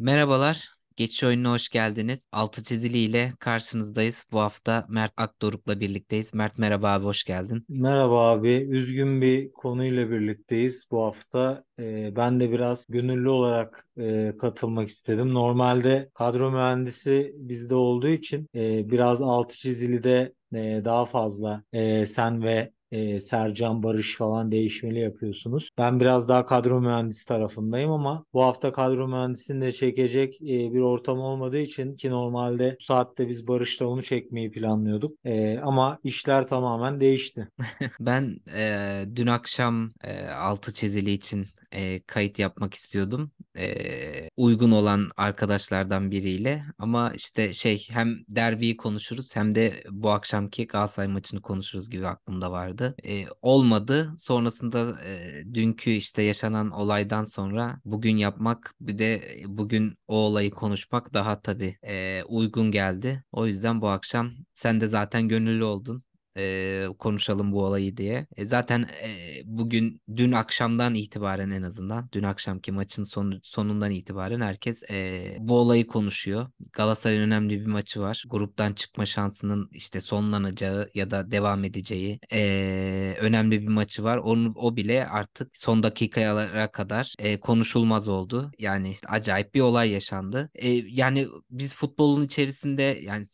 Merhabalar. Geçiş oyununa hoş geldiniz. Altı çizili ile karşınızdayız. Bu hafta Mert Akdoruk'la birlikteyiz. Mert merhaba abi hoş geldin. Merhaba abi. Üzgün bir konuyla birlikteyiz bu hafta. Ee, ben de biraz gönüllü olarak e, katılmak istedim. Normalde kadro mühendisi bizde olduğu için e, biraz altı çizili de e, daha fazla e, sen ve e, Sercan Barış falan değişmeli yapıyorsunuz. Ben biraz daha kadro mühendisi tarafındayım ama bu hafta kadro mühendisini de çekecek e, bir ortam olmadığı için ki normalde bu saatte biz Barış'ta onu çekmeyi planlıyorduk. E, ama işler tamamen değişti. ben e, dün akşam e, altı çizili için e, kayıt yapmak istiyordum. E, uygun olan arkadaşlardan biriyle ama işte şey hem derbiyi konuşuruz hem de bu akşamki Galatasaray maçını konuşuruz gibi aklımda vardı. E, olmadı. Sonrasında e, dünkü işte yaşanan olaydan sonra bugün yapmak bir de bugün o olayı konuşmak daha tabii e, uygun geldi. O yüzden bu akşam sen de zaten gönüllü oldun e, konuşalım bu olayı diye. E, zaten e, bugün dün akşamdan itibaren en azından dün akşamki maçın son, sonundan itibaren herkes e, bu olayı konuşuyor. Galatasaray'ın önemli bir maçı var. Gruptan çıkma şansının işte sonlanacağı ya da devam edeceği e, önemli bir maçı var. Onu o bile artık son dakikaya kadar e, konuşulmaz oldu. Yani acayip bir olay yaşandı. E, yani biz futbolun içerisinde yani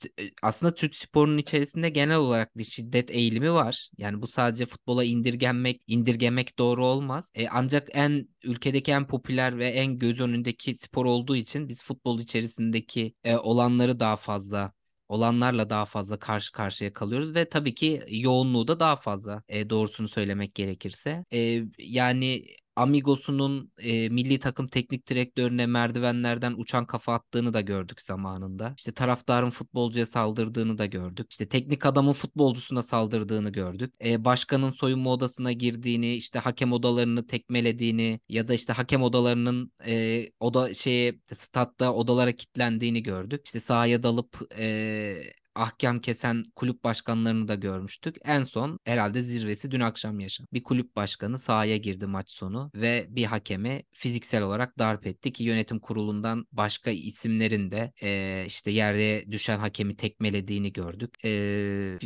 aslında Türk sporunun içerisinde genel olarak bir şey şiddet eğilimi var. Yani bu sadece futbola indirgenmek, indirgemek doğru olmaz. E, ancak en ülkedeki en popüler ve en göz önündeki spor olduğu için biz futbol içerisindeki e, olanları daha fazla olanlarla daha fazla karşı karşıya kalıyoruz ve tabii ki yoğunluğu da daha fazla e, doğrusunu söylemek gerekirse. E, yani Amigos'unun e, milli takım teknik direktörüne merdivenlerden uçan kafa attığını da gördük zamanında. İşte taraftarın futbolcuya saldırdığını da gördük. İşte teknik adamın futbolcusuna saldırdığını gördük. E, başkanın soyunma odasına girdiğini, işte hakem odalarını tekmelediğini ya da işte hakem odalarının e, oda şeye statta odalara kilitlendiğini gördük. İşte sahaya dalıp e, ahkam kesen kulüp başkanlarını da görmüştük. En son herhalde zirvesi dün akşam yaşandı. Bir kulüp başkanı sahaya girdi maç sonu ve bir hakeme fiziksel olarak darp etti ki yönetim kurulundan başka isimlerin de e, işte yerde düşen hakemi tekmelediğini gördük. E,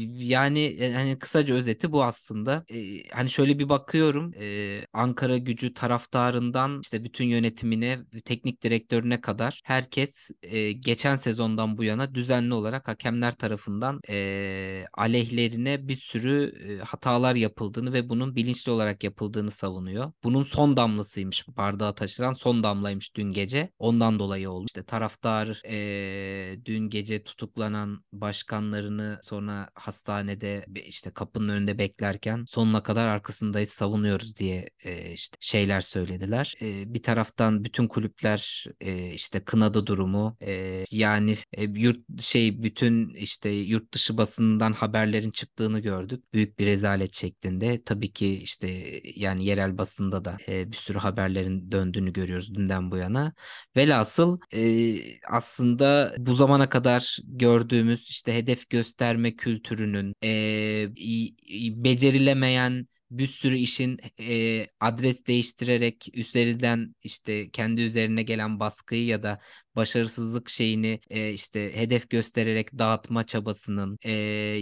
yani e, hani kısaca özeti bu aslında. E, hani şöyle bir bakıyorum e, Ankara gücü taraftarından işte bütün yönetimine, teknik direktörüne kadar herkes e, geçen sezondan bu yana düzenli olarak hakemler tarafından e, aleyhlerine bir sürü e, hatalar yapıldığını ve bunun bilinçli olarak yapıldığını savunuyor. Bunun son damlasıymış bardağa taşıran son damlaymış dün gece. Ondan dolayı olmuş. İşte taraftar e, dün gece tutuklanan başkanlarını sonra hastanede işte kapının önünde beklerken sonuna kadar arkasındayız savunuyoruz diye e, işte şeyler söylediler. E, bir taraftan bütün kulüpler e, işte kınadı durumu. E, yani e, yurt şey bütün işte işte yurt dışı basından haberlerin çıktığını gördük. Büyük bir rezalet şeklinde. Tabii ki işte yani yerel basında da e, bir sürü haberlerin döndüğünü görüyoruz dünden bu yana. Velhasıl e, aslında bu zamana kadar gördüğümüz işte hedef gösterme kültürünün e, becerilemeyen bir sürü işin e, adres değiştirerek üzerinden işte kendi üzerine gelen baskıyı ya da başarısızlık şeyini e, işte hedef göstererek dağıtma çabasının e,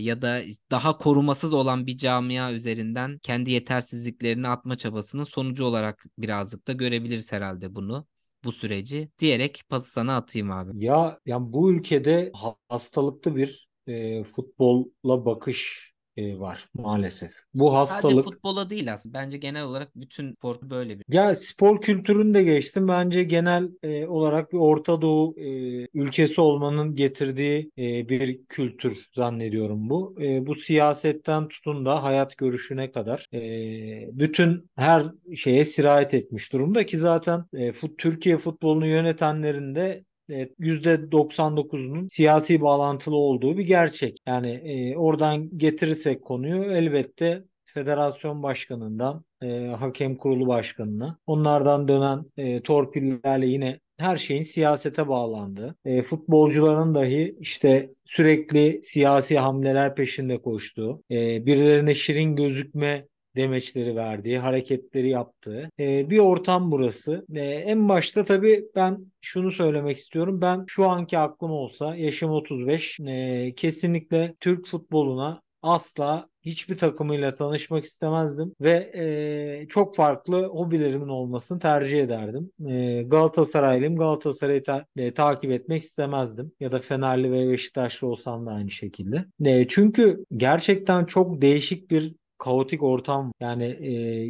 ya da daha korumasız olan bir camia üzerinden kendi yetersizliklerini atma çabasının sonucu olarak birazcık da görebiliriz herhalde bunu bu süreci diyerek pası sana atayım abi. Ya yani bu ülkede hastalıklı bir e, futbolla bakış e, var maalesef. Bu hastalık. Sadece futbola değil aslında. Bence genel olarak bütün spor böyle bir. Ya spor kültürünü de geçtim. Bence genel e, olarak bir Orta Doğu e, ülkesi olmanın getirdiği e, bir kültür zannediyorum bu. E, bu siyasetten tutun da hayat görüşüne kadar e, bütün her şeye sirayet etmiş durumda ki zaten e, fut, Türkiye futbolunu yönetenlerinde %99'unun siyasi bağlantılı olduğu bir gerçek. Yani e, oradan getirirsek konuyu elbette federasyon başkanından e, hakem kurulu başkanına onlardan dönen e, torpillerle yine her şeyin siyasete bağlandığı, e, futbolcuların dahi işte sürekli siyasi hamleler peşinde koştuğu, e, birilerine şirin gözükme demeçleri verdiği, hareketleri yaptığı e, bir ortam burası. E, en başta tabii ben şunu söylemek istiyorum. Ben şu anki aklım olsa yaşım 35 e, kesinlikle Türk futboluna asla hiçbir takımıyla tanışmak istemezdim ve e, çok farklı hobilerimin olmasını tercih ederdim. E, Galatasaraylıyım. Galatasaray'ı ta- e, takip etmek istemezdim. Ya da Fenerli ve Beşiktaşlı olsam da aynı şekilde. E, çünkü gerçekten çok değişik bir kaotik ortam yani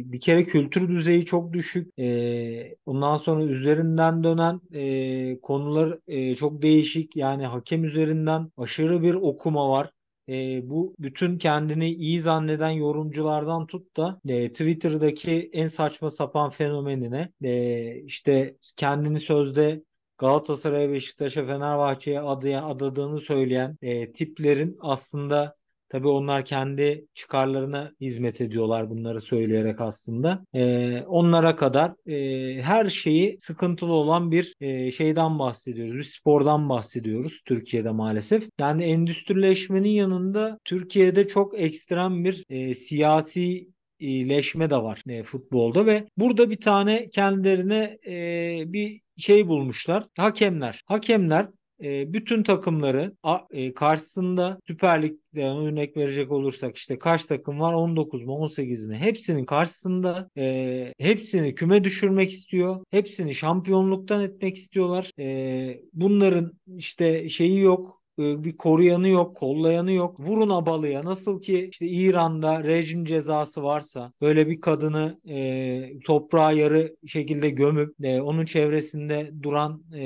e, bir kere kültür düzeyi çok düşük e, ondan sonra üzerinden dönen e, konular e, çok değişik yani hakem üzerinden aşırı bir okuma var e, bu bütün kendini iyi zanneden yorumculardan tut da e, Twitter'daki en saçma sapan fenomenine e, işte kendini sözde Galatasaray'a, Beşiktaş'a, Fenerbahçe'ye adaya adadığını söyleyen e, tiplerin aslında Tabii onlar kendi çıkarlarına hizmet ediyorlar bunları söyleyerek aslında. E, onlara kadar e, her şeyi sıkıntılı olan bir e, şeyden bahsediyoruz. Bir spordan bahsediyoruz Türkiye'de maalesef. Yani endüstrileşmenin yanında Türkiye'de çok ekstrem bir e, siyasi leşme de var e, futbolda ve burada bir tane kendilerine e, bir şey bulmuşlar. Hakemler. Hakemler e, bütün takımları a, e, karşısında Süper Lig'den örnek verecek olursak işte kaç takım var 19 mu 18 mi hepsinin karşısında e, hepsini küme düşürmek istiyor. Hepsini şampiyonluktan etmek istiyorlar. E, bunların işte şeyi yok e, bir koruyanı yok, kollayanı yok. Vurun abalıya. Nasıl ki işte İran'da rejim cezası varsa böyle bir kadını e, toprağa yarı şekilde gömüp e, onun çevresinde duran e,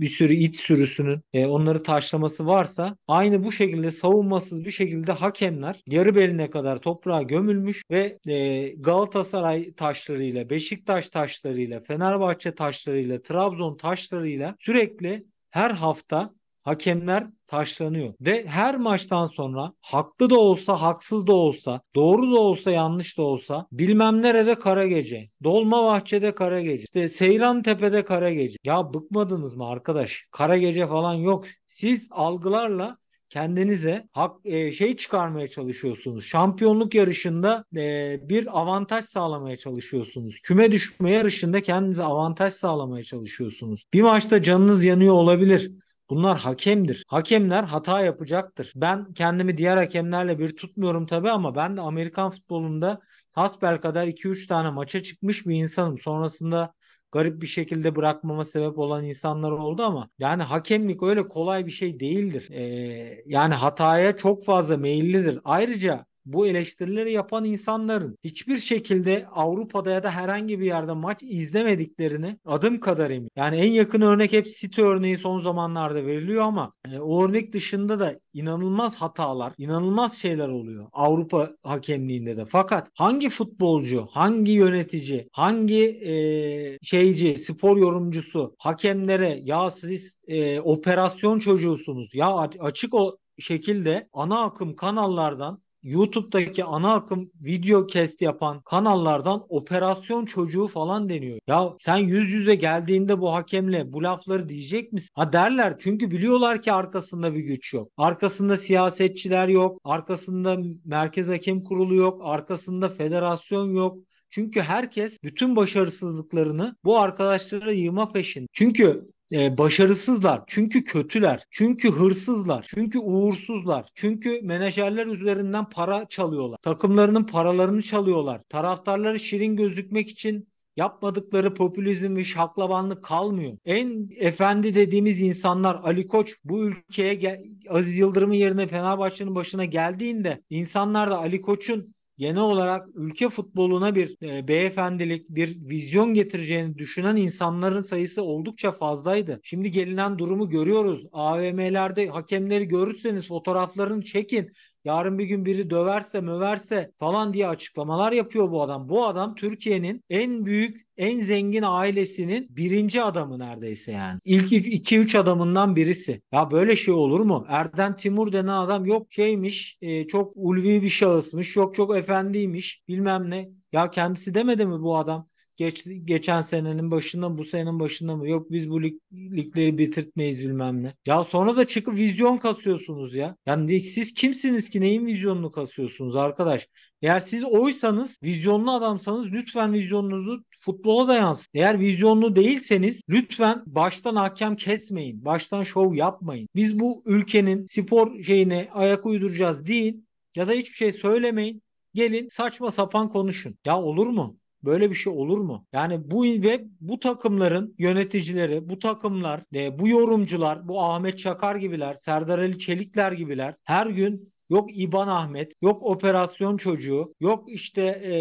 bir sürü it sürüsünün e, onları taşlaması varsa aynı bu şekilde savunmasız bir şekilde hakemler yarı beline kadar toprağa gömülmüş ve e, Galatasaray taşlarıyla, Beşiktaş taşlarıyla, Fenerbahçe taşlarıyla, Trabzon taşlarıyla sürekli her hafta hakemler taşlanıyor. Ve her maçtan sonra haklı da olsa haksız da olsa doğru da olsa yanlış da olsa bilmem nerede kara gece. Dolma bahçede kara gece. İşte Seylan Tepe'de kara gece. Ya bıkmadınız mı arkadaş? Kara gece falan yok. Siz algılarla kendinize hak e, şey çıkarmaya çalışıyorsunuz. Şampiyonluk yarışında e, bir avantaj sağlamaya çalışıyorsunuz. Küme düşme yarışında kendinize avantaj sağlamaya çalışıyorsunuz. Bir maçta canınız yanıyor olabilir. Bunlar hakemdir. Hakemler hata yapacaktır. Ben kendimi diğer hakemlerle bir tutmuyorum tabii ama ben de Amerikan futbolunda hasbel kadar 2-3 tane maça çıkmış bir insanım. Sonrasında garip bir şekilde bırakmama sebep olan insanlar oldu ama yani hakemlik öyle kolay bir şey değildir. Ee, yani hataya çok fazla meyillidir. Ayrıca bu eleştirileri yapan insanların hiçbir şekilde Avrupa'da ya da herhangi bir yerde maç izlemediklerini adım kadar eminim. Yani en yakın örnek hep City örneği son zamanlarda veriliyor ama e, o örnek dışında da inanılmaz hatalar, inanılmaz şeyler oluyor Avrupa hakemliğinde de. Fakat hangi futbolcu, hangi yönetici, hangi e, şeyci, spor yorumcusu hakemlere ya siz e, operasyon çocuğusunuz ya açık o şekilde ana akım kanallardan YouTube'daki ana akım video cast yapan kanallardan operasyon çocuğu falan deniyor. Ya sen yüz yüze geldiğinde bu hakemle bu lafları diyecek misin? Ha derler çünkü biliyorlar ki arkasında bir güç yok. Arkasında siyasetçiler yok. Arkasında merkez hakem kurulu yok. Arkasında federasyon yok. Çünkü herkes bütün başarısızlıklarını bu arkadaşlara yığma peşin. Çünkü e, başarısızlar, çünkü kötüler, çünkü hırsızlar, çünkü uğursuzlar, çünkü menajerler üzerinden para çalıyorlar. Takımlarının paralarını çalıyorlar. Taraftarları şirin gözükmek için yapmadıkları popülizm ve şaklabanlık kalmıyor. En efendi dediğimiz insanlar Ali Koç bu ülkeye Aziz Yıldırım'ın yerine Fenerbahçe'nin başına geldiğinde insanlar da Ali Koç'un genel olarak ülke futboluna bir e, beyefendilik, bir vizyon getireceğini düşünen insanların sayısı oldukça fazlaydı. Şimdi gelinen durumu görüyoruz. AVM'lerde hakemleri görürseniz fotoğraflarını çekin yarın bir gün biri döverse möverse falan diye açıklamalar yapıyor bu adam. Bu adam Türkiye'nin en büyük en zengin ailesinin birinci adamı neredeyse yani. İlk 2-3 adamından birisi. Ya böyle şey olur mu? Erden Timur denen adam yok şeymiş e, çok ulvi bir şahısmış yok çok efendiymiş bilmem ne. Ya kendisi demedi mi bu adam? geç, geçen senenin başında mı bu senenin başında mı yok biz bu lig, ligleri bitirtmeyiz bilmem ne. Ya sonra da çıkıp vizyon kasıyorsunuz ya. Yani siz kimsiniz ki neyin vizyonunu kasıyorsunuz arkadaş? Eğer siz oysanız vizyonlu adamsanız lütfen vizyonunuzu futbola da yansın Eğer vizyonlu değilseniz lütfen baştan hakem kesmeyin. Baştan şov yapmayın. Biz bu ülkenin spor şeyine ayak uyduracağız deyin ya da hiçbir şey söylemeyin. Gelin saçma sapan konuşun. Ya olur mu? Böyle bir şey olur mu? Yani bu ve bu takımların yöneticileri, bu takımlar, e, bu yorumcular, bu Ahmet Çakar gibiler, Serdar Ali Çelikler gibiler her gün yok İban Ahmet, yok operasyon çocuğu, yok işte e,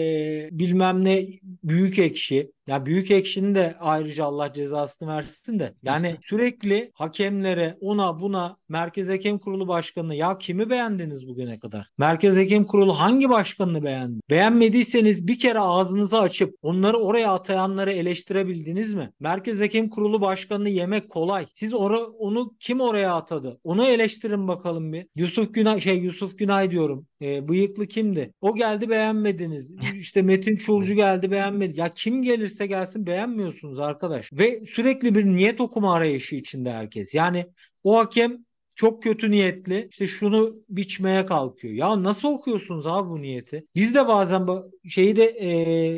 bilmem ne büyük ekşi. Ya büyük ekşinin de ayrıca Allah cezasını versin de. Yani sürekli hakemlere ona buna Merkez Hakem Kurulu Başkanı ya kimi beğendiniz bugüne kadar? Merkez Hakem Kurulu hangi başkanını beğendi? Beğenmediyseniz bir kere ağzınızı açıp onları oraya atayanları eleştirebildiniz mi? Merkez Hakem Kurulu Başkanını yemek kolay. Siz or- onu kim oraya atadı? Onu eleştirin bakalım bir. Yusuf Günah şey Yusuf Yusuf Günay diyorum. E, bıyıklı kimdi? O geldi beğenmediniz. İşte Metin Çulcu geldi beğenmedi. Ya kim gelirse gelsin beğenmiyorsunuz arkadaş. Ve sürekli bir niyet okuma arayışı içinde herkes. Yani o hakem çok kötü niyetli işte şunu biçmeye kalkıyor. Ya nasıl okuyorsunuz abi bu niyeti? Biz de bazen şeyi de e,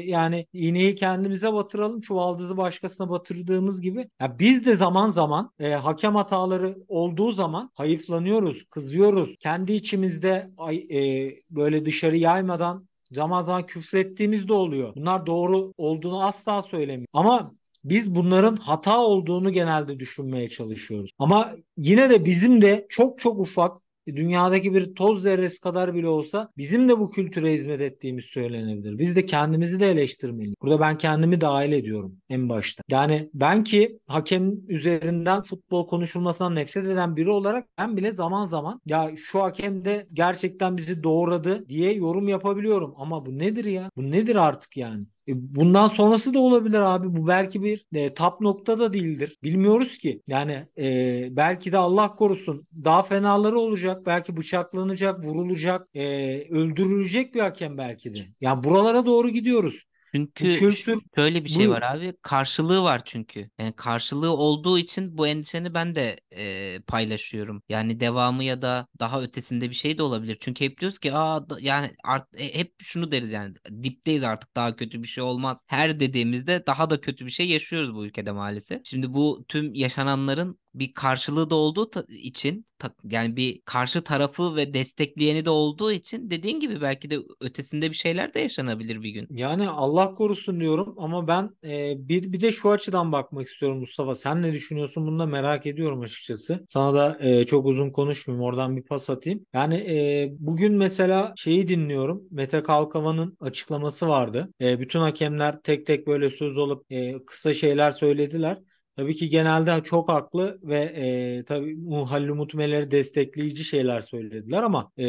yani iğneyi kendimize batıralım çuvaldızı başkasına batırdığımız gibi. Ya biz de zaman zaman e, hakem hataları olduğu zaman hayıflanıyoruz, kızıyoruz. Kendi içimizde e, böyle dışarı yaymadan zaman zaman küfrettiğimiz de oluyor. Bunlar doğru olduğunu asla söylemiyor. Ama biz bunların hata olduğunu genelde düşünmeye çalışıyoruz. Ama yine de bizim de çok çok ufak dünyadaki bir toz zerresi kadar bile olsa bizim de bu kültüre hizmet ettiğimiz söylenebilir. Biz de kendimizi de eleştirmeliyiz. Burada ben kendimi dahil ediyorum en başta. Yani ben ki hakem üzerinden futbol konuşulmasından nefret eden biri olarak ben bile zaman zaman ya şu hakem de gerçekten bizi doğradı diye yorum yapabiliyorum. Ama bu nedir ya? Bu nedir artık yani? E, bundan sonrası da olabilir abi. Bu belki bir e, tap nokta da değildir. Bilmiyoruz ki. Yani e, belki de Allah korusun daha fenaları olacak. Belki bıçaklanacak, vurulacak, e, öldürülecek bir hakem belki de. Yani buralara doğru gidiyoruz. Çünkü Kültür şöyle bir şey Buyur. var abi. Karşılığı var çünkü. Yani karşılığı olduğu için bu endişeni ben de e, paylaşıyorum. Yani devamı ya da daha ötesinde bir şey de olabilir. Çünkü hep diyoruz ki aa yani art, e, hep şunu deriz yani dipteyiz artık daha kötü bir şey olmaz. Her dediğimizde daha da kötü bir şey yaşıyoruz bu ülkede maalesef. Şimdi bu tüm yaşananların bir karşılığı da olduğu için yani bir karşı tarafı ve destekleyeni de olduğu için dediğin gibi belki de ötesinde bir şeyler de yaşanabilir bir gün. Yani Allah korusun diyorum ama ben e, bir bir de şu açıdan bakmak istiyorum Mustafa. Sen ne düşünüyorsun? Bunu da merak ediyorum açıkçası. Sana da e, çok uzun konuşmayayım. Oradan bir pas atayım. Yani e, bugün mesela şeyi dinliyorum. Mete Kalkava'nın açıklaması vardı. E, bütün hakemler tek tek böyle söz olup e, kısa şeyler söylediler. Tabii ki genelde çok haklı ve e, tabii Halil Umut destekleyici şeyler söylediler ama e,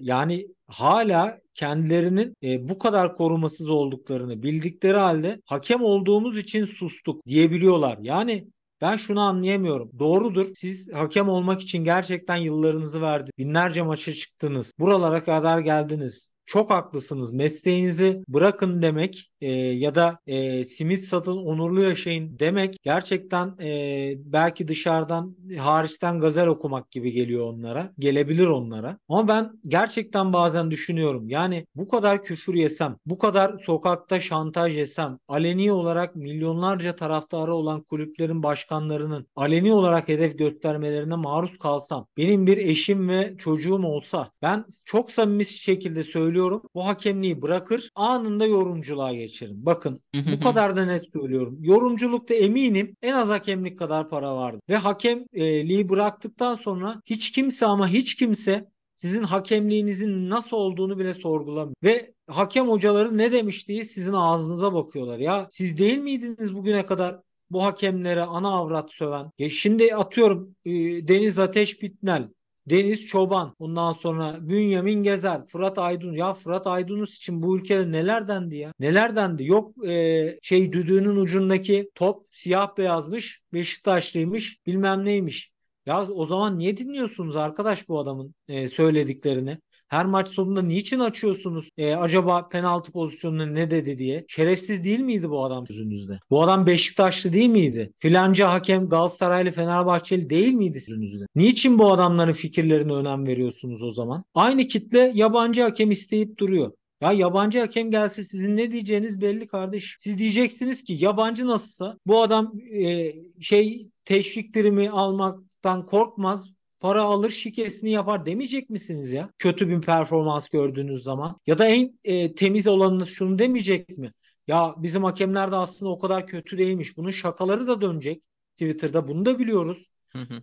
yani hala kendilerinin e, bu kadar korumasız olduklarını bildikleri halde hakem olduğumuz için sustuk diyebiliyorlar. Yani ben şunu anlayamıyorum. Doğrudur. Siz hakem olmak için gerçekten yıllarınızı verdiniz. Binlerce maça çıktınız. Buralara kadar geldiniz. Çok haklısınız. Mesleğinizi bırakın demek e, ya da e, simit satın onurlu yaşayın demek gerçekten e, belki dışarıdan hariçten gazel okumak gibi geliyor onlara. Gelebilir onlara. Ama ben gerçekten bazen düşünüyorum. Yani bu kadar küfür yesem, bu kadar sokakta şantaj yesem, aleni olarak milyonlarca taraftarı olan kulüplerin başkanlarının aleni olarak hedef göstermelerine maruz kalsam, benim bir eşim ve çocuğum olsa ben çok samimi şekilde söylüyorum bu hakemliği bırakır anında yorumculuğa geçer geçerim. Bakın bu kadar da net söylüyorum. Yorumculukta eminim en az hakemlik kadar para vardı. Ve hakemliği e, bıraktıktan sonra hiç kimse ama hiç kimse sizin hakemliğinizin nasıl olduğunu bile sorgulamıyor. Ve hakem hocaları ne demiş diye sizin ağzınıza bakıyorlar. Ya siz değil miydiniz bugüne kadar bu hakemlere ana avrat söven? Ya şimdi atıyorum e, Deniz Ateş Bitnel Deniz Çoban, ondan sonra Bünyamin Gezer, Fırat Aydın. Ya Fırat Aydınus için bu ülkede neler dendi ya? Neler dendi? Yok e, şey düdüğünün ucundaki top siyah beyazmış, Beşiktaşlıymış, bilmem neymiş. Ya o zaman niye dinliyorsunuz arkadaş bu adamın e, söylediklerini? Her maç sonunda niçin açıyorsunuz? E, acaba penaltı pozisyonunu ne dedi diye. Şerefsiz değil miydi bu adam sözünüzde? Bu adam Beşiktaşlı değil miydi? Filanca hakem Galatasaraylı Fenerbahçeli değil miydi sözünüzde? Niçin bu adamların fikirlerine önem veriyorsunuz o zaman? Aynı kitle yabancı hakem isteyip duruyor. Ya yabancı hakem gelse sizin ne diyeceğiniz belli kardeş. Siz diyeceksiniz ki yabancı nasılsa bu adam e, şey teşvik primi almaktan korkmaz para alır şikesini yapar demeyecek misiniz ya? Kötü bir performans gördüğünüz zaman. Ya da en e, temiz olanınız şunu demeyecek mi? Ya bizim hakemler de aslında o kadar kötü değilmiş. Bunun şakaları da dönecek Twitter'da. Bunu da biliyoruz.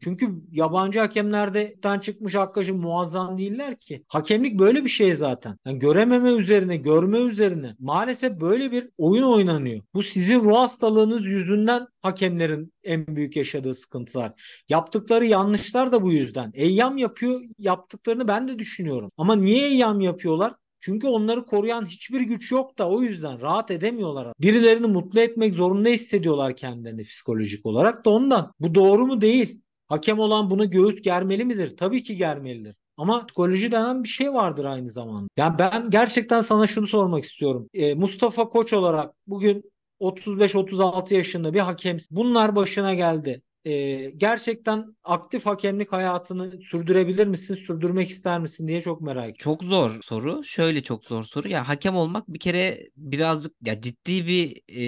Çünkü yabancı hakemlerden çıkmış hakkacı muazzam değiller ki. Hakemlik böyle bir şey zaten. Yani görememe üzerine, görme üzerine. Maalesef böyle bir oyun oynanıyor. Bu sizin ruh hastalığınız yüzünden hakemlerin en büyük yaşadığı sıkıntılar. Yaptıkları yanlışlar da bu yüzden. Eyyam yapıyor, yaptıklarını ben de düşünüyorum. Ama niye eyyam yapıyorlar? Çünkü onları koruyan hiçbir güç yok da o yüzden rahat edemiyorlar. Birilerini mutlu etmek zorunda hissediyorlar kendilerini psikolojik olarak da ondan. Bu doğru mu değil? Hakem olan buna göğüs germeli midir? Tabii ki germelidir. Ama psikoloji denen bir şey vardır aynı zamanda. Yani ben gerçekten sana şunu sormak istiyorum. E, Mustafa Koç olarak bugün 35-36 yaşında bir hakem bunlar başına geldi e, gerçekten aktif hakemlik hayatını sürdürebilir misin, sürdürmek ister misin diye çok merak ediyorum. Çok zor soru. Şöyle çok zor soru. Ya hakem olmak bir kere birazcık ya ciddi bir e,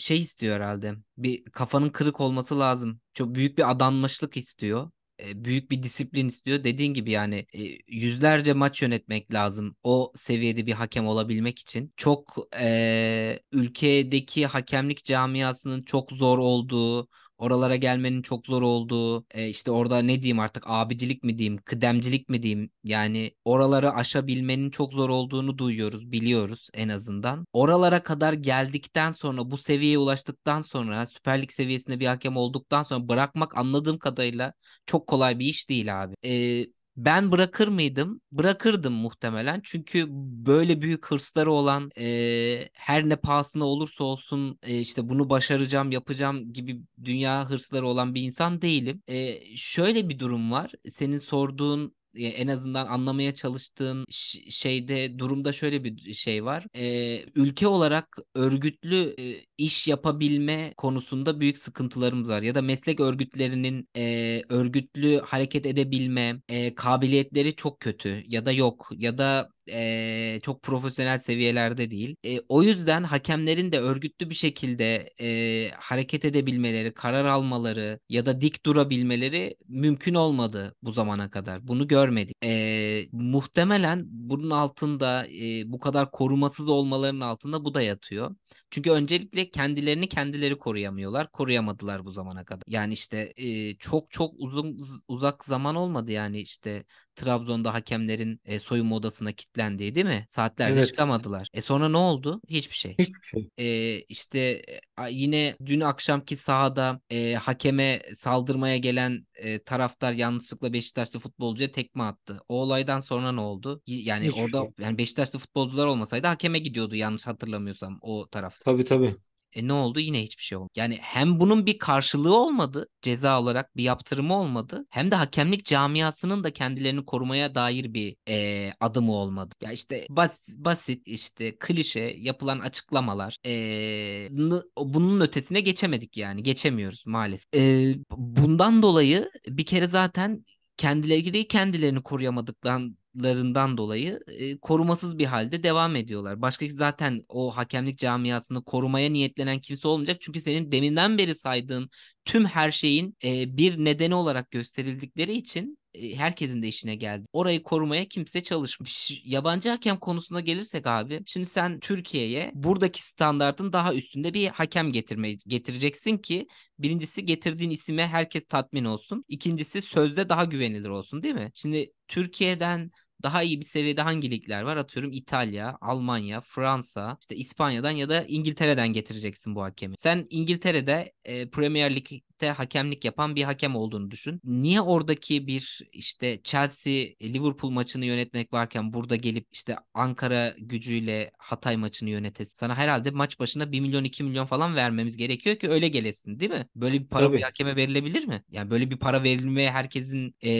şey istiyor herhalde. Bir kafanın kırık olması lazım. Çok büyük bir adanmışlık istiyor e, büyük bir disiplin istiyor. Dediğin gibi yani e, yüzlerce maç yönetmek lazım o seviyede bir hakem olabilmek için. Çok e, ülkedeki hakemlik camiasının çok zor olduğu oralara gelmenin çok zor olduğu, e, işte orada ne diyeyim artık abicilik mi diyeyim, kıdemcilik mi diyeyim yani oraları aşabilmenin çok zor olduğunu duyuyoruz, biliyoruz en azından. Oralara kadar geldikten sonra bu seviyeye ulaştıktan sonra Süper Lig seviyesinde bir hakem olduktan sonra bırakmak anladığım kadarıyla çok kolay bir iş değil abi. E, ben bırakır mıydım? Bırakırdım muhtemelen. Çünkü böyle büyük hırsları olan e, her ne pahasına olursa olsun e, işte bunu başaracağım, yapacağım gibi dünya hırsları olan bir insan değilim. E, şöyle bir durum var. Senin sorduğun en azından anlamaya çalıştığın şeyde durumda şöyle bir şey var. E, ülke olarak örgütlü e, iş yapabilme konusunda büyük sıkıntılarımız var. Ya da meslek örgütlerinin e, örgütlü hareket edebilme e, kabiliyetleri çok kötü ya da yok ya da e, çok profesyonel seviyelerde değil. E, o yüzden hakemlerin de örgütlü bir şekilde e, hareket edebilmeleri, karar almaları ya da dik durabilmeleri mümkün olmadı bu zamana kadar. Bunu görmedik. E, muhtemelen bunun altında e, bu kadar korumasız olmalarının altında bu da yatıyor. Çünkü öncelikle kendilerini kendileri koruyamıyorlar. Koruyamadılar bu zamana kadar. Yani işte e, çok çok uzun uzak zaman olmadı yani işte Trabzon'da hakemlerin e, soyunma odasına kilitlendiği değil mi? Saatlerce evet. çıkamadılar. E sonra ne oldu? Hiçbir şey. Hiçbir şey. E, işte yine dün akşamki sahada e, hakeme saldırmaya gelen e, taraftar yanlışlıkla Beşiktaşlı futbolcuya tekme attı. O olaydan sonra ne oldu? Yani Hiç orada şey. yani Beşiktaşlı futbolcular olmasaydı hakeme gidiyordu yanlış hatırlamıyorsam o taraf. Tabii tabii. E ne oldu? Yine hiçbir şey olmadı. Yani hem bunun bir karşılığı olmadı, ceza olarak bir yaptırımı olmadı. Hem de hakemlik camiasının da kendilerini korumaya dair bir e, adımı olmadı. Ya işte bas, basit işte klişe yapılan açıklamalar e, bunun ötesine geçemedik yani. Geçemiyoruz maalesef. E, bundan dolayı bir kere zaten kendileri kendilerini koruyamadıktan larından dolayı e, korumasız bir halde devam ediyorlar. Başka zaten o hakemlik camiasını korumaya niyetlenen kimse olmayacak. Çünkü senin deminden beri saydığın tüm her şeyin e, bir nedeni olarak gösterildikleri için e, herkesin de işine geldi. Orayı korumaya kimse çalışmış. Yabancı hakem konusuna gelirsek abi şimdi sen Türkiye'ye buradaki standartın daha üstünde bir hakem getirmeyi getireceksin ki birincisi getirdiğin isime herkes tatmin olsun. İkincisi sözde daha güvenilir olsun değil mi? Şimdi Türkiye'den daha iyi bir seviyede hangi ligler var? Atıyorum İtalya, Almanya, Fransa, işte İspanya'dan ya da İngiltere'den getireceksin bu hakemi. Sen İngiltere'de e, Premier Lig'de hakemlik yapan bir hakem olduğunu düşün. Niye oradaki bir işte Chelsea e, Liverpool maçını yönetmek varken burada gelip işte Ankara gücüyle Hatay maçını yönetesin. Sana herhalde maç başına 1 milyon 2 milyon falan vermemiz gerekiyor ki öyle gelesin değil mi? Böyle bir para Tabii. bir hakeme verilebilir mi? Yani böyle bir para verilmeye herkesin e,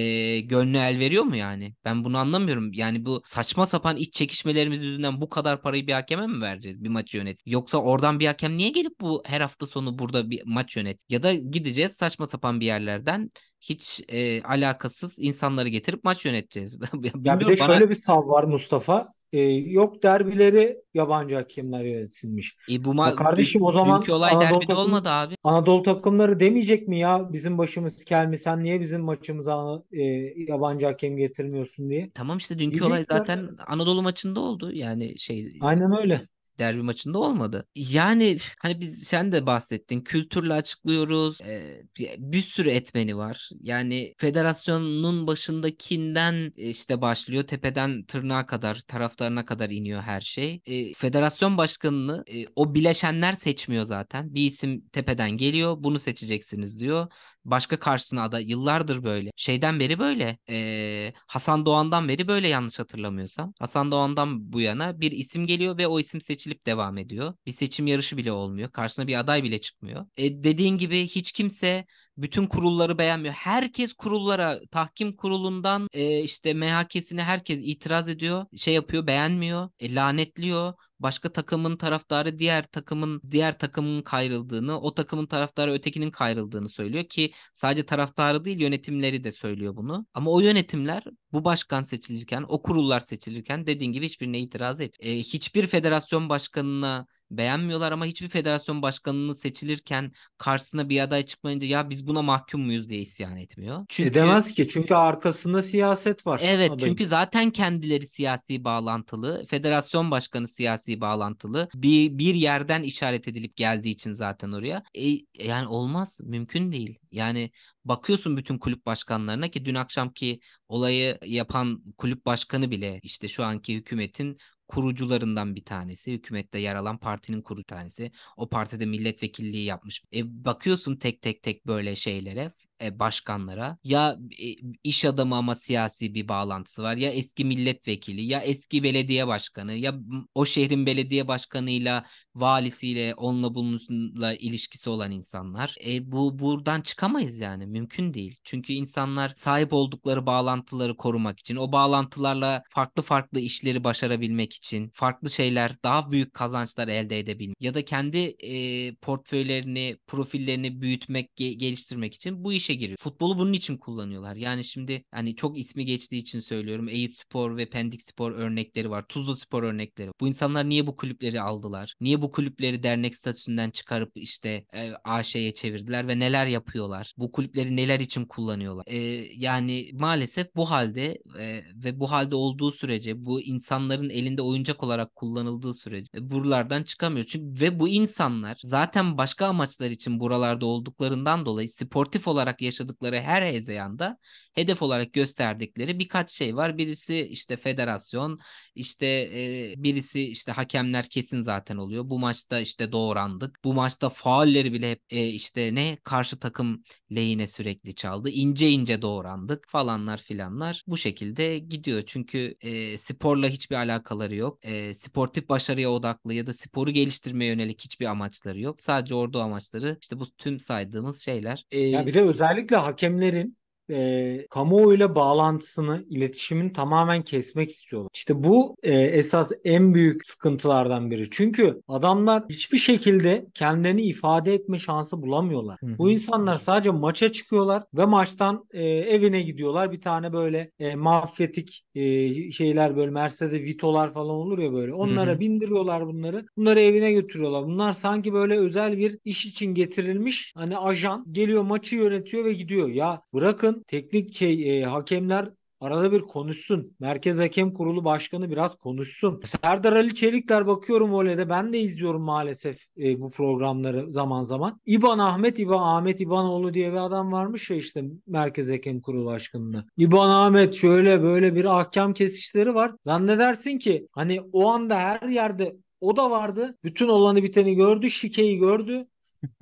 gönlü el veriyor mu yani? Ben bunu anlamıyorum anlamıyorum. Yani bu saçma sapan iç çekişmelerimiz yüzünden bu kadar parayı bir hakeme mi vereceğiz bir maçı yönet? Yoksa oradan bir hakem niye gelip bu her hafta sonu burada bir maç yönet? Ya da gideceğiz saçma sapan bir yerlerden hiç e, alakasız insanları getirip maç yöneteceğiz. ya bir de bana... şöyle bir sav var Mustafa e, yok derbileri yabancı hakemler yönetilmiş. E bu ma- ya kardeşim o zaman olay Anadolu derbide takım, olmadı abi. Anadolu takımları demeyecek mi ya bizim başımız kelmi sen niye bizim maçımıza e, yabancı hakem getirmiyorsun diye. Tamam işte dünkü Diyecekler. olay zaten Anadolu maçında oldu yani şey. Aynen öyle derbi maçında olmadı. Yani hani biz sen de bahsettin kültürle açıklıyoruz e, bir sürü etmeni var. Yani federasyonun başındakinden işte başlıyor tepeden tırnağa kadar taraftarına kadar iniyor her şey. E, federasyon başkanını e, o bileşenler seçmiyor zaten. Bir isim tepeden geliyor bunu seçeceksiniz diyor başka karşısına aday. Yıllardır böyle. Şeyden beri böyle. Ee, Hasan Doğan'dan beri böyle yanlış hatırlamıyorsam. Hasan Doğan'dan bu yana bir isim geliyor ve o isim seçilip devam ediyor. Bir seçim yarışı bile olmuyor. Karşısına bir aday bile çıkmıyor. E, dediğin gibi hiç kimse bütün kurulları beğenmiyor. Herkes kurullara, tahkim kurulundan e, işte MHK'sine herkes itiraz ediyor. Şey yapıyor, beğenmiyor, e, lanetliyor başka takımın taraftarı diğer takımın diğer takımın kayrıldığını, o takımın taraftarı ötekinin kayrıldığını söylüyor ki sadece taraftarı değil yönetimleri de söylüyor bunu. Ama o yönetimler bu başkan seçilirken, o kurullar seçilirken dediğin gibi hiçbirine itiraz et. E, hiçbir federasyon başkanına beğenmiyorlar ama hiçbir federasyon başkanını seçilirken karşısına bir aday çıkmayınca ya biz buna mahkum muyuz diye isyan etmiyor. Çünkü, Edemez ki çünkü arkasında siyaset var. Evet adayın. çünkü zaten kendileri siyasi bağlantılı. Federasyon başkanı siyasi bağlantılı. Bir, bir yerden işaret edilip geldiği için zaten oraya. E, yani olmaz mümkün değil. Yani bakıyorsun bütün kulüp başkanlarına ki dün akşamki olayı yapan kulüp başkanı bile işte şu anki hükümetin kurucularından bir tanesi. Hükümette yer alan partinin kurucu tanesi. O partide milletvekilliği yapmış. E, bakıyorsun tek tek tek böyle şeylere. E, başkanlara ya e, iş adamı ama siyasi bir bağlantısı var ya eski milletvekili ya eski belediye başkanı ya o şehrin belediye başkanıyla valisiyle onunla bununla ilişkisi olan insanlar. E, bu buradan çıkamayız yani mümkün değil. Çünkü insanlar sahip oldukları bağlantıları korumak için o bağlantılarla farklı farklı işleri başarabilmek için farklı şeyler daha büyük kazançlar elde edebilmek ya da kendi e, portföylerini profillerini büyütmek geliştirmek için bu iş işe giriyor. Futbolu bunun için kullanıyorlar. Yani şimdi hani çok ismi geçtiği için söylüyorum. Eyüp Spor ve Pendik Spor örnekleri var. Tuzlu Spor örnekleri. Bu insanlar niye bu kulüpleri aldılar? Niye bu kulüpleri dernek statüsünden çıkarıp işte e, AŞ'ye çevirdiler ve neler yapıyorlar? Bu kulüpleri neler için kullanıyorlar? E, yani maalesef bu halde e, ve bu halde olduğu sürece bu insanların elinde oyuncak olarak kullanıldığı sürece e, buralardan çıkamıyor. Çünkü ve bu insanlar zaten başka amaçlar için buralarda olduklarından dolayı sportif olarak olarak yaşadıkları her hezeyanda hedef olarak gösterdikleri birkaç şey var. Birisi işte federasyon, işte e, birisi işte hakemler kesin zaten oluyor. Bu maçta işte doğrandık. Bu maçta faulleri bile hep e, işte ne karşı takım lehine sürekli çaldı. İnce ince doğrandık falanlar filanlar. Bu şekilde gidiyor. Çünkü e, sporla hiçbir alakaları yok. E, sportif başarıya odaklı ya da sporu geliştirmeye yönelik hiçbir amaçları yok. Sadece ordu amaçları işte bu tüm saydığımız şeyler. E, ya bir de özel özellikle hakemlerin e, kamuoyuyla bağlantısını, iletişimin tamamen kesmek istiyorlar. İşte bu e, esas en büyük sıkıntılardan biri. Çünkü adamlar hiçbir şekilde kendini ifade etme şansı bulamıyorlar. Hı-hı. Bu insanlar sadece maça çıkıyorlar ve maçtan e, evine gidiyorlar. Bir tane böyle e, mafyatik e, şeyler böyle Mercedes Vito'lar falan olur ya böyle. Onlara Hı-hı. bindiriyorlar bunları. Bunları evine götürüyorlar. Bunlar sanki böyle özel bir iş için getirilmiş hani ajan geliyor maçı yönetiyor ve gidiyor. Ya bırakın yapın. Teknik şey, e, hakemler arada bir konuşsun. Merkez Hakem Kurulu Başkanı biraz konuşsun. Serdar Ali Çelikler bakıyorum voleyde. Ben de izliyorum maalesef e, bu programları zaman zaman. İban Ahmet İban Ahmet İbanoğlu diye bir adam varmış ya işte Merkez Hakem Kurulu başkanını. İban Ahmet şöyle böyle bir ahkam kesişleri var. Zannedersin ki hani o anda her yerde o da vardı. Bütün olanı biteni gördü, şikeyi gördü.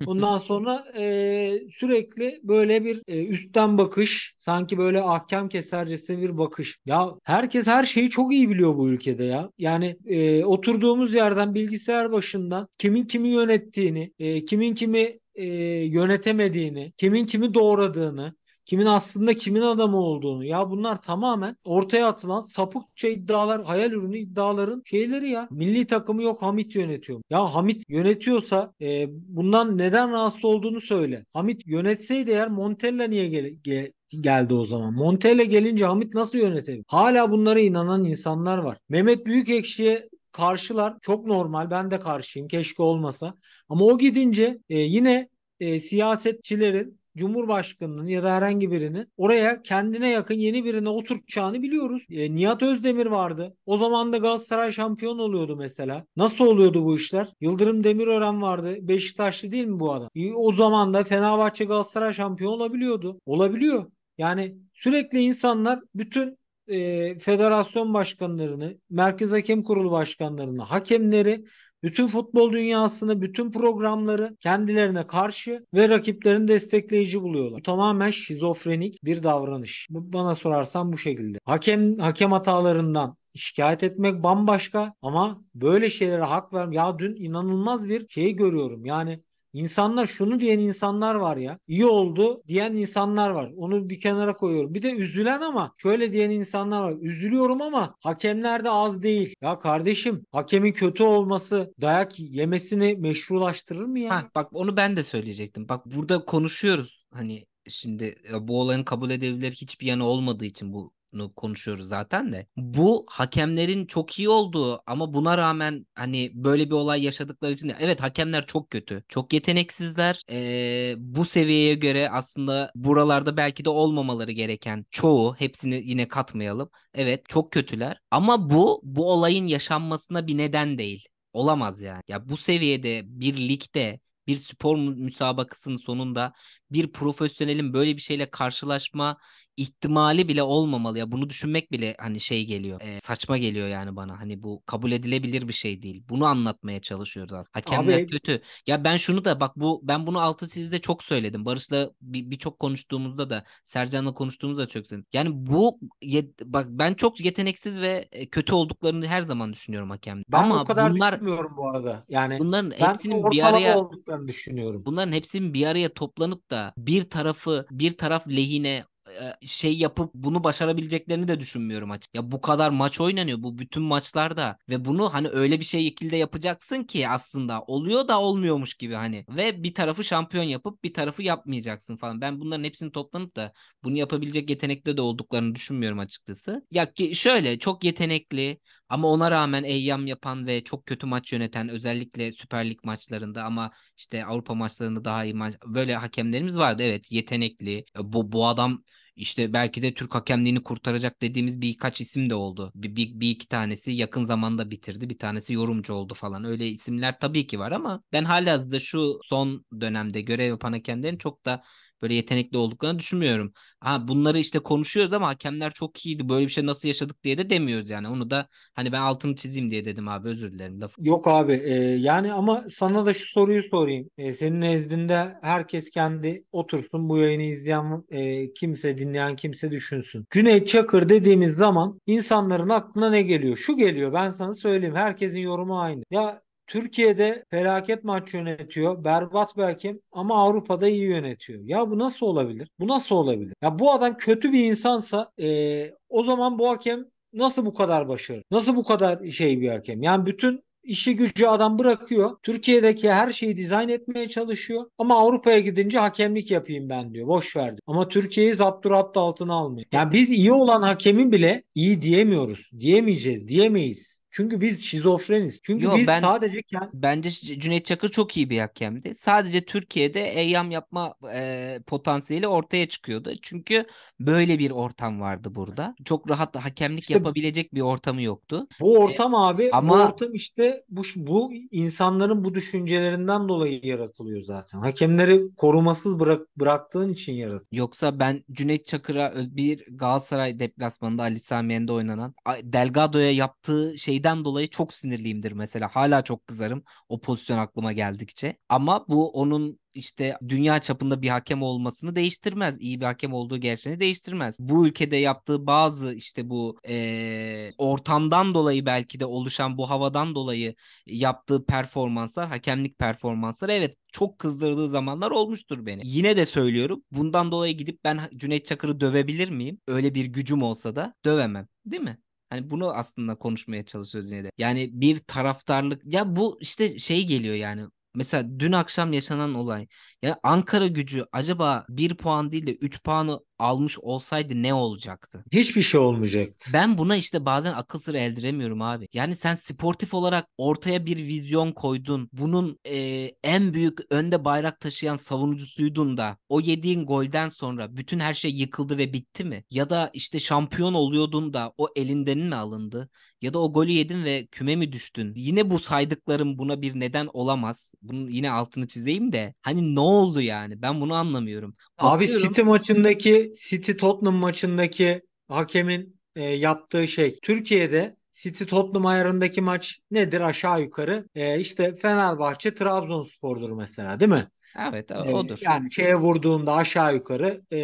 Ondan sonra e, sürekli böyle bir e, üstten bakış, sanki böyle ahkam kesercesine bir bakış. Ya herkes her şeyi çok iyi biliyor bu ülkede ya. Yani e, oturduğumuz yerden bilgisayar başından kimin kimi yönettiğini, e, kimin kimi e, yönetemediğini, kimin kimi doğradığını, kimin aslında kimin adamı olduğunu. Ya bunlar tamamen ortaya atılan sapıkça iddialar, hayal ürünü iddiaların şeyleri ya. Milli takımı yok Hamit yönetiyor. Ya Hamit yönetiyorsa e, bundan neden rahatsız olduğunu söyle. Hamit yönetseydi eğer Montella niye gele, ge, geldi o zaman. Montella gelince Hamit nasıl yönetebilir? Hala bunlara inanan insanlar var. Mehmet Büyükekşi'ye karşılar çok normal. Ben de karşıyım. Keşke olmasa. Ama o gidince e, yine e, siyasetçilerin Cumhurbaşkanının ya da herhangi birinin oraya kendine yakın yeni birine oturtacağını biliyoruz. E, Nihat Özdemir vardı. O zaman da Galatasaray şampiyon oluyordu mesela. Nasıl oluyordu bu işler? Yıldırım Demirören vardı. Beşiktaşlı değil mi bu adam? E, o zaman da Fenerbahçe Galatasaray şampiyon olabiliyordu. Olabiliyor. Yani sürekli insanlar bütün e, federasyon başkanlarını, merkez hakem kurulu başkanlarını, hakemleri bütün futbol dünyasını, bütün programları kendilerine karşı ve rakiplerini destekleyici buluyorlar. Bu tamamen şizofrenik bir davranış. Bu bana sorarsan bu şekilde. Hakem hakem hatalarından şikayet etmek bambaşka ama böyle şeylere hak ver. Ya dün inanılmaz bir şey görüyorum. Yani İnsanlar şunu diyen insanlar var ya. İyi oldu diyen insanlar var. Onu bir kenara koyuyorum. Bir de üzülen ama şöyle diyen insanlar var. Üzülüyorum ama hakemler de az değil. Ya kardeşim hakemin kötü olması dayak yemesini meşrulaştırır mı ya? Heh, bak onu ben de söyleyecektim. Bak burada konuşuyoruz. Hani şimdi e, bu olayın kabul edilebilir hiçbir yanı olmadığı için bu konuşuyoruz zaten de. Bu hakemlerin çok iyi olduğu ama buna rağmen hani böyle bir olay yaşadıkları için de evet hakemler çok kötü. Çok yeteneksizler. Ee, bu seviyeye göre aslında buralarda belki de olmamaları gereken çoğu hepsini yine katmayalım. Evet çok kötüler ama bu bu olayın yaşanmasına bir neden değil. Olamaz yani. Ya bu seviyede bir ligde bir spor müsabakasının sonunda bir profesyonelin böyle bir şeyle karşılaşma ihtimali bile olmamalı ya. Bunu düşünmek bile hani şey geliyor. E, saçma geliyor yani bana. Hani bu kabul edilebilir bir şey değil. Bunu anlatmaya çalışıyoruz aslında. Hakemler Abi... kötü. Ya ben şunu da bak bu ben bunu altı sizde çok söyledim. Barış'la birçok bir konuştuğumuzda da Sercan'la konuştuğumuzda çok söyledim. Yani bu bak ben çok yeteneksiz ve e, kötü olduklarını her zaman düşünüyorum hakem. Ben Ama o kadar bunlar, düşünmüyorum bu arada. Yani bunların hepsinin bir araya olduklarını düşünüyorum. Bunların hepsinin bir araya toplanıp da bir tarafı bir taraf lehine e, şey yapıp bunu başarabileceklerini de düşünmüyorum açık. Ya bu kadar maç oynanıyor bu bütün maçlarda ve bunu hani öyle bir şey şekilde yapacaksın ki aslında oluyor da olmuyormuş gibi hani ve bir tarafı şampiyon yapıp bir tarafı yapmayacaksın falan. Ben bunların hepsini toplanıp da bunu yapabilecek yetenekte de olduklarını düşünmüyorum açıkçası. Ya ki şöyle çok yetenekli ama ona rağmen eyyam yapan ve çok kötü maç yöneten özellikle Süper Lig maçlarında ama işte Avrupa maçlarında daha iyi maç böyle hakemlerimiz vardı. Evet yetenekli. E, bu, bu adam işte belki de Türk hakemliğini kurtaracak dediğimiz birkaç isim de oldu. Bir, bir, bir iki tanesi yakın zamanda bitirdi. Bir tanesi yorumcu oldu falan. Öyle isimler tabii ki var ama ben hala halihazırda şu son dönemde görev yapan hakemlerin çok da böyle yetenekli olduklarını düşünmüyorum. Ha bunları işte konuşuyoruz ama hakemler çok iyiydi. Böyle bir şey nasıl yaşadık diye de demiyoruz yani. Onu da hani ben altını çizeyim diye dedim abi özür dilerim. Lafı. Yok abi e, yani ama sana da şu soruyu sorayım. E, senin nezdinde herkes kendi otursun bu yayını izleyen e, kimse dinleyen kimse düşünsün. Cüneyt Çakır dediğimiz zaman insanların aklına ne geliyor? Şu geliyor ben sana söyleyeyim. Herkesin yorumu aynı. Ya Türkiye'de felaket maç yönetiyor. Berbat bir hakem ama Avrupa'da iyi yönetiyor. Ya bu nasıl olabilir? Bu nasıl olabilir? Ya bu adam kötü bir insansa e, o zaman bu hakem nasıl bu kadar başarılı? Nasıl bu kadar şey bir hakem? Yani bütün işi gücü adam bırakıyor. Türkiye'deki her şeyi dizayn etmeye çalışıyor. Ama Avrupa'ya gidince hakemlik yapayım ben diyor. Boş verdi. Ama Türkiye'yi zapturapt altına almıyor. Yani biz iyi olan hakemin bile iyi diyemiyoruz. Diyemeyeceğiz. Diyemeyiz. Çünkü biz şizofreniz. Çünkü Yo, biz ben, sadece kend... bence Cüneyt Çakır çok iyi bir hakemdi. Sadece Türkiye'de eyyam yapma e, potansiyeli ortaya çıkıyordu. Çünkü böyle bir ortam vardı burada. Çok rahat hakemlik işte, yapabilecek bir ortamı yoktu. Bu e, ortam e, abi ama bu ortam işte bu bu insanların bu düşüncelerinden dolayı yaratılıyor zaten. Hakemleri korumasız bırak bıraktığın için yaratılıyor. Yoksa ben Cüneyt Çakır'a bir Galatasaray deplasmanında Ali Sami oynanan Delgado'ya yaptığı şey şeyden dolayı çok sinirliyimdir mesela. Hala çok kızarım o pozisyon aklıma geldikçe. Ama bu onun işte dünya çapında bir hakem olmasını değiştirmez. İyi bir hakem olduğu gerçeğini değiştirmez. Bu ülkede yaptığı bazı işte bu e, ortamdan dolayı belki de oluşan bu havadan dolayı yaptığı performanslar, hakemlik performansları evet çok kızdırdığı zamanlar olmuştur beni. Yine de söylüyorum bundan dolayı gidip ben Cüneyt Çakır'ı dövebilir miyim? Öyle bir gücüm olsa da dövemem değil mi? Hani bunu aslında konuşmaya çalışıyoruz yine de. Yani bir taraftarlık ya bu işte şey geliyor yani mesela dün akşam yaşanan olay. Ya Ankara gücü acaba bir puan değil de 3 puanı almış olsaydı ne olacaktı? Hiçbir şey olmayacaktı. Ben buna işte bazen akıl sır eldiremiyorum abi. Yani sen sportif olarak ortaya bir vizyon koydun. Bunun e, en büyük önde bayrak taşıyan savunucusuydun da o yediğin golden sonra bütün her şey yıkıldı ve bitti mi? Ya da işte şampiyon oluyordun da o elinden mi alındı? Ya da o golü yedin ve küme mi düştün? Yine bu saydıklarım buna bir neden olamaz. Bunun yine altını çizeyim de. Hani ne oldu yani? Ben bunu anlamıyorum. Bakıyorum. Abi City maçındaki City Tottenham maçındaki hakemin e, yaptığı şey. Türkiye'de City Tottenham ayarındaki maç nedir aşağı yukarı? E, işte Fenerbahçe Trabzonspor'dur mesela değil mi? Evet e, odur. Yani şeye vurduğunda aşağı yukarı e,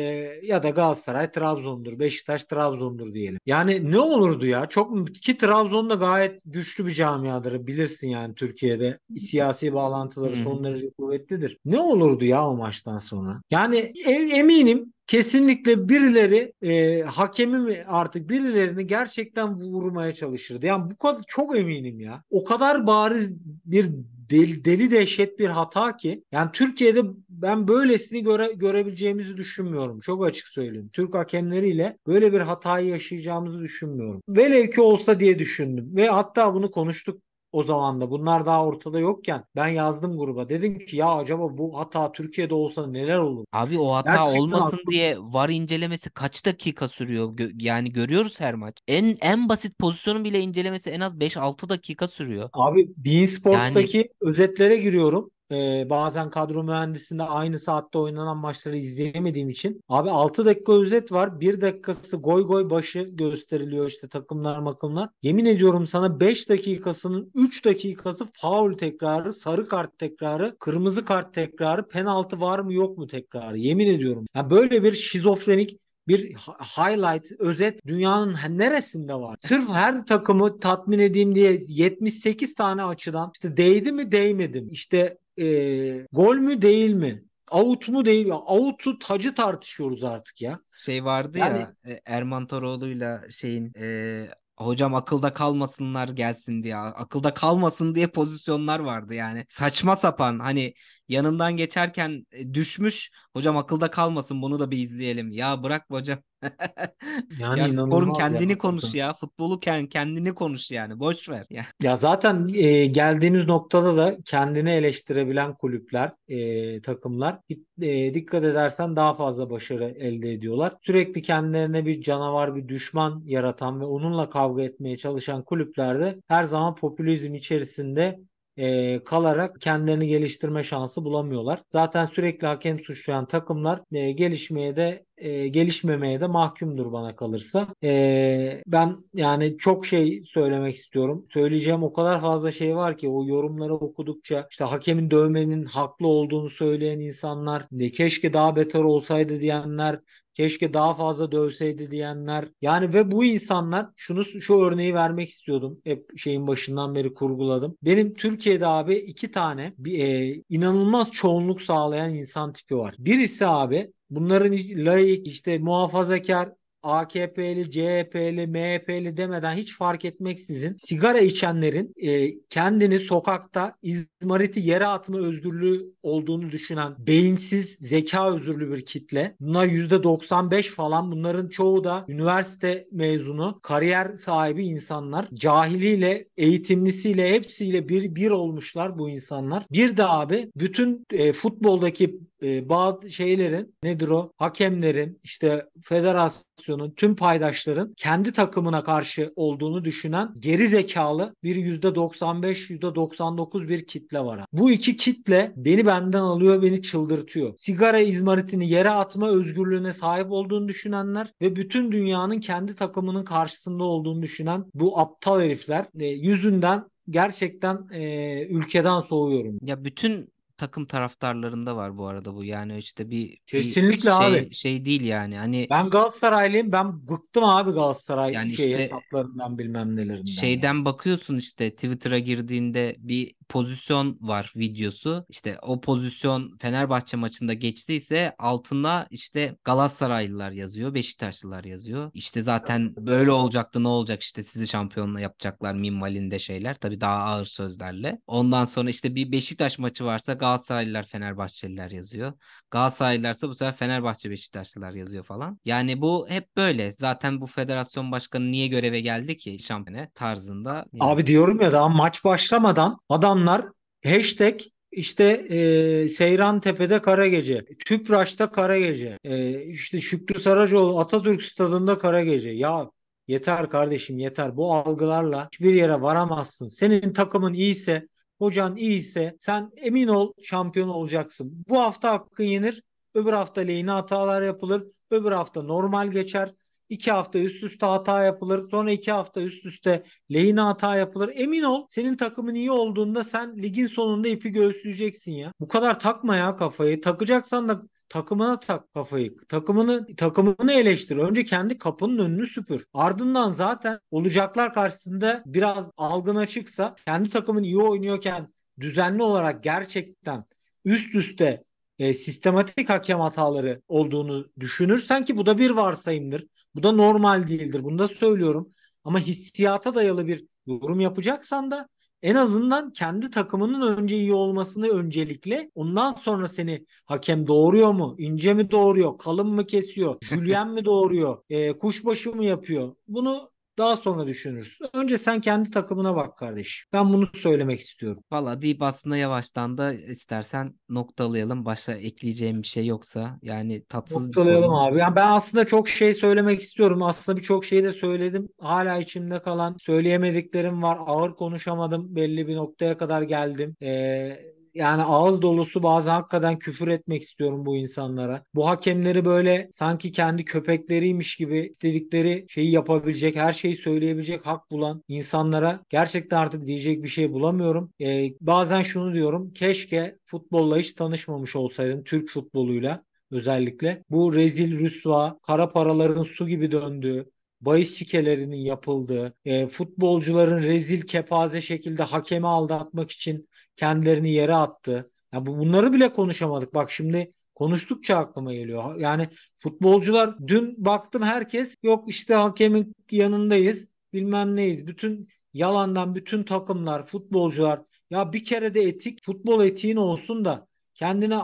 ya da Galatasaray Trabzon'dur, Beşiktaş Trabzon'dur diyelim. Yani ne olurdu ya? Çok ki Trabzon'da gayet güçlü bir camiadır bilirsin yani Türkiye'de siyasi bağlantıları hmm. son derece kuvvetlidir. Ne olurdu ya o maçtan sonra? Yani e, eminim kesinlikle birileri e, hakemi mi artık birilerini gerçekten vurmaya çalışırdı. Yani bu kadar çok eminim ya. O kadar bariz bir deli, deli dehşet bir hata ki yani Türkiye'de ben böylesini göre, görebileceğimizi düşünmüyorum. Çok açık söyleyeyim. Türk hakemleriyle böyle bir hatayı yaşayacağımızı düşünmüyorum. Velev ki olsa diye düşündüm ve hatta bunu konuştuk o zaman da bunlar daha ortada yokken ben yazdım gruba dedim ki ya acaba bu hata Türkiye'de olsa neler olur? Abi o hata Gerçekten olmasın haklı. diye var incelemesi kaç dakika sürüyor? Gö- yani görüyoruz her maç. En en basit pozisyonun bile incelemesi en az 5-6 dakika sürüyor. Abi Bean Sports'taki yani... özetlere giriyorum e, bazen kadro mühendisinde aynı saatte oynanan maçları izleyemediğim için abi 6 dakika özet var. 1 dakikası goy goy başı gösteriliyor işte takımlar makımlar. Yemin ediyorum sana 5 dakikasının 3 dakikası faul tekrarı, sarı kart tekrarı, kırmızı kart tekrarı, penaltı var mı yok mu tekrarı. Yemin ediyorum. Yani böyle bir şizofrenik bir highlight, özet dünyanın neresinde var? Sırf her takımı tatmin edeyim diye 78 tane açıdan işte değdi mi değmedi mi? İşte e, gol mü değil mi? Out mu değil mi? Out'u tacı tartışıyoruz artık ya. Şey vardı yani, ya e, Erman Toroğlu'yla şeyin e, hocam akılda kalmasınlar gelsin diye akılda kalmasın diye pozisyonlar vardı yani saçma sapan hani yanından geçerken e, düşmüş. Hocam akılda kalmasın bunu da bir izleyelim. Ya bırak hocam. yani ya sporun kendini ya. konuş ya. Futbolu kendini konuş yani. Boş ver. Ya, ya zaten e, geldiğiniz noktada da kendini eleştirebilen kulüpler, e, takımlar e, dikkat edersen daha fazla başarı elde ediyorlar. Sürekli kendilerine bir canavar, bir düşman yaratan ve onunla kavga etmeye çalışan kulüplerde her zaman popülizm içerisinde e, kalarak kendilerini geliştirme şansı bulamıyorlar. Zaten sürekli hakem suçlayan takımlar e, gelişmeye de e, gelişmemeye de mahkumdur bana kalırsa. E, ben yani çok şey söylemek istiyorum. Söyleyeceğim o kadar fazla şey var ki o yorumları okudukça işte hakemin dövmenin haklı olduğunu söyleyen insanlar, keşke daha beter olsaydı diyenler, keşke daha fazla dövseydi diyenler. Yani ve bu insanlar şunu şu örneği vermek istiyordum. Hep şeyin başından beri kurguladım. Benim Türkiye'de abi iki tane bir, e, inanılmaz çoğunluk sağlayan insan tipi var. Birisi abi Bunların layık, işte muhafazakar, AKP'li, CHP'li, MHP'li demeden hiç fark etmeksizin sigara içenlerin e, kendini sokakta izmariti yere atma özgürlüğü olduğunu düşünen beyinsiz, zeka özürlü bir kitle. Bunlar %95 falan. Bunların çoğu da üniversite mezunu, kariyer sahibi insanlar. Cahiliyle, eğitimlisiyle, hepsiyle bir bir olmuşlar bu insanlar. Bir de abi bütün e, futboldaki e, bazı şeylerin nedir o? Hakemlerin işte federasyon federasyonun tüm paydaşların kendi takımına karşı olduğunu düşünen geri zekalı bir %95 %99 bir kitle var. Bu iki kitle beni benden alıyor, beni çıldırtıyor. Sigara izmaritini yere atma özgürlüğüne sahip olduğunu düşünenler ve bütün dünyanın kendi takımının karşısında olduğunu düşünen bu aptal herifler e, yüzünden gerçekten e, ülkeden soğuyorum. Ya bütün takım taraftarlarında var bu arada bu. Yani işte bir kesinlikle bir şey, abi şey değil yani. Hani ben Galatasaraylıyım. Ben bıktım abi Galatasaray yani şey işte, hesaplarından bilmem nelerinden. Şeyden yani. bakıyorsun işte Twitter'a girdiğinde bir pozisyon var videosu. İşte o pozisyon Fenerbahçe maçında geçtiyse altına işte Galatasaraylılar yazıyor, Beşiktaşlılar yazıyor. İşte zaten böyle olacaktı ne olacak işte sizi şampiyonla yapacaklar minvalinde şeyler. Tabii daha ağır sözlerle. Ondan sonra işte bir Beşiktaş maçı varsa Galatasaraylılar Fenerbahçeliler yazıyor. Galatasaraylılarsa bu sefer Fenerbahçe Beşiktaşlılar yazıyor falan. Yani bu hep böyle. Zaten bu federasyon başkanı niye göreve geldi ki şampiyone tarzında. Yani... Abi diyorum ya daha maç başlamadan adam Adamlar hashtag işte e, Seyran Tepe'de kara gece, Tüpraş'ta kara gece, e, işte Şükrü Saracoğlu Atatürk Stadında kara gece. Ya yeter kardeşim yeter bu algılarla hiçbir yere varamazsın. Senin takımın iyiyse, hocan iyiyse sen emin ol şampiyon olacaksın. Bu hafta hakkın yenir, öbür hafta lehine hatalar yapılır, öbür hafta normal geçer iki hafta üst üste hata yapılır. Sonra iki hafta üst üste lehine hata yapılır. Emin ol senin takımın iyi olduğunda sen ligin sonunda ipi göğüsleyeceksin ya. Bu kadar takma ya kafayı. Takacaksan da takımına tak kafayı. Takımını takımını eleştir. Önce kendi kapının önünü süpür. Ardından zaten olacaklar karşısında biraz algın açıksa kendi takımın iyi oynuyorken düzenli olarak gerçekten üst üste e, sistematik hakem hataları olduğunu düşünürsen ki bu da bir varsayımdır. Bu da normal değildir. Bunu da söylüyorum. Ama hissiyata dayalı bir yorum yapacaksan da en azından kendi takımının önce iyi olmasını öncelikle ondan sonra seni hakem doğuruyor mu? ince mi doğuruyor? Kalın mı kesiyor? Jülyen mi doğuruyor? E, kuşbaşı mı yapıyor? Bunu daha sonra düşünürüz. Önce sen kendi takımına bak kardeş. Ben bunu söylemek istiyorum. Valla deyip aslında yavaştan da istersen noktalayalım. Başka ekleyeceğim bir şey yoksa yani tatsız noktalayalım bir konu. abi. Yani ben aslında çok şey söylemek istiyorum. Aslında birçok şeyi de söyledim. Hala içimde kalan söyleyemediklerim var. Ağır konuşamadım. Belli bir noktaya kadar geldim. Eee yani ağız dolusu bazen hakikaten küfür etmek istiyorum bu insanlara. Bu hakemleri böyle sanki kendi köpekleriymiş gibi istedikleri şeyi yapabilecek, her şeyi söyleyebilecek hak bulan insanlara gerçekten artık diyecek bir şey bulamıyorum. Ee, bazen şunu diyorum. Keşke futbolla hiç tanışmamış olsaydım. Türk futboluyla özellikle. Bu rezil rüsva, kara paraların su gibi döndüğü, bahis şikelerinin yapıldığı, e, futbolcuların rezil kepaze şekilde hakemi aldatmak için kendilerini yere attı. Yani bunları bile konuşamadık. Bak şimdi konuştukça aklıma geliyor. Yani futbolcular dün baktım herkes yok işte hakemin yanındayız bilmem neyiz. Bütün yalandan bütün takımlar, futbolcular ya bir kere de etik futbol etiğin olsun da kendine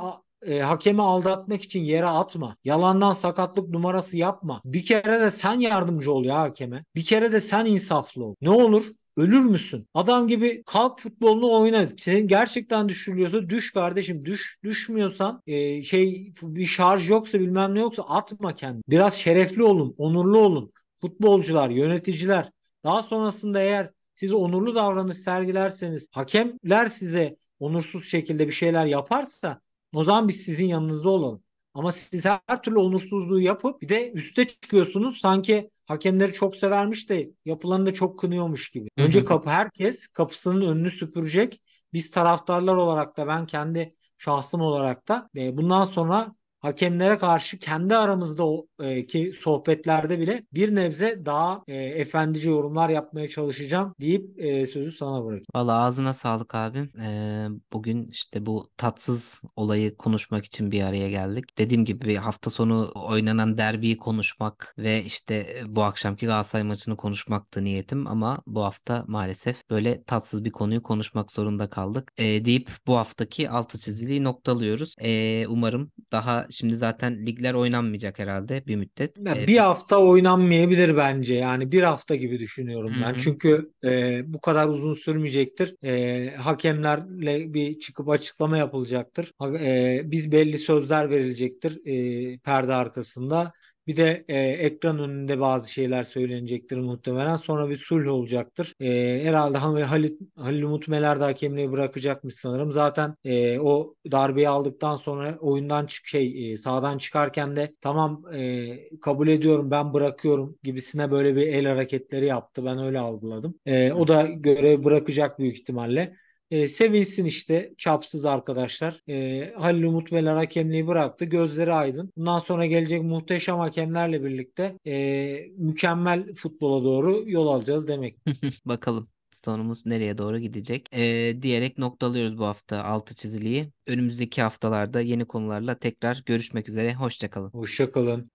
e, hakemi aldatmak için yere atma. Yalandan sakatlık numarası yapma. Bir kere de sen yardımcı ol ya hakeme. Bir kere de sen insaflı ol. Ne olur Ölür müsün? Adam gibi kalk futbolunu oyna. Senin gerçekten düşürülüyorsa düş kardeşim. Düş düşmüyorsan e, şey bir şarj yoksa bilmem ne yoksa atma kendini. Biraz şerefli olun, onurlu olun. Futbolcular, yöneticiler. Daha sonrasında eğer siz onurlu davranış sergilerseniz, hakemler size onursuz şekilde bir şeyler yaparsa o zaman biz sizin yanınızda olalım. Ama siz her türlü onursuzluğu yapıp bir de üste çıkıyorsunuz sanki hakemleri çok severmiş de yapılanı da çok kınıyormuş gibi. Önce kapı herkes kapısının önünü süpürecek. Biz taraftarlar olarak da ben kendi şahsım olarak da e, bundan sonra hakemlere karşı kendi aramızda e, ki sohbetlerde bile bir nebze daha e, efendici yorumlar yapmaya çalışacağım deyip e, sözü sana bırakayım. Valla ağzına sağlık abim. Ee, bugün işte bu tatsız olayı konuşmak için bir araya geldik. Dediğim gibi hafta sonu oynanan derbiyi konuşmak ve işte e, bu akşamki Galatasaray maçını konuşmaktı niyetim ama bu hafta maalesef böyle tatsız bir konuyu konuşmak zorunda kaldık. Ee, deyip bu haftaki altı çiziliği noktalıyoruz. Ee, umarım daha Şimdi zaten ligler oynanmayacak herhalde bir müddet. Yani ee, bir hafta oynanmayabilir bence. Yani bir hafta gibi düşünüyorum Hı-hı. ben. Çünkü e, bu kadar uzun sürmeyecektir. E, hakemlerle bir çıkıp açıklama yapılacaktır. E, biz belli sözler verilecektir e, perde arkasında. Bir de e, ekran önünde bazı şeyler söylenecektir muhtemelen. Sonra bir sulh olacaktır. E, herhalde Halit Halil Umut Meler de hakemliği bırakacakmış sanırım. Zaten e, o darbeyi aldıktan sonra oyundan çık şey e, sahadan çıkarken de tamam e, kabul ediyorum ben bırakıyorum gibisine böyle bir el hareketleri yaptı. Ben öyle algıladım. E, o da görev bırakacak büyük ihtimalle. E, sevilsin işte çapsız arkadaşlar. E, Halil Umut Veler hakemliği bıraktı. Gözleri aydın. Bundan sonra gelecek muhteşem hakemlerle birlikte e, mükemmel futbola doğru yol alacağız demek. Bakalım sonumuz nereye doğru gidecek ee, diyerek noktalıyoruz bu hafta altı çiziliği Önümüzdeki haftalarda yeni konularla tekrar görüşmek üzere. Hoşçakalın. Hoşçakalın.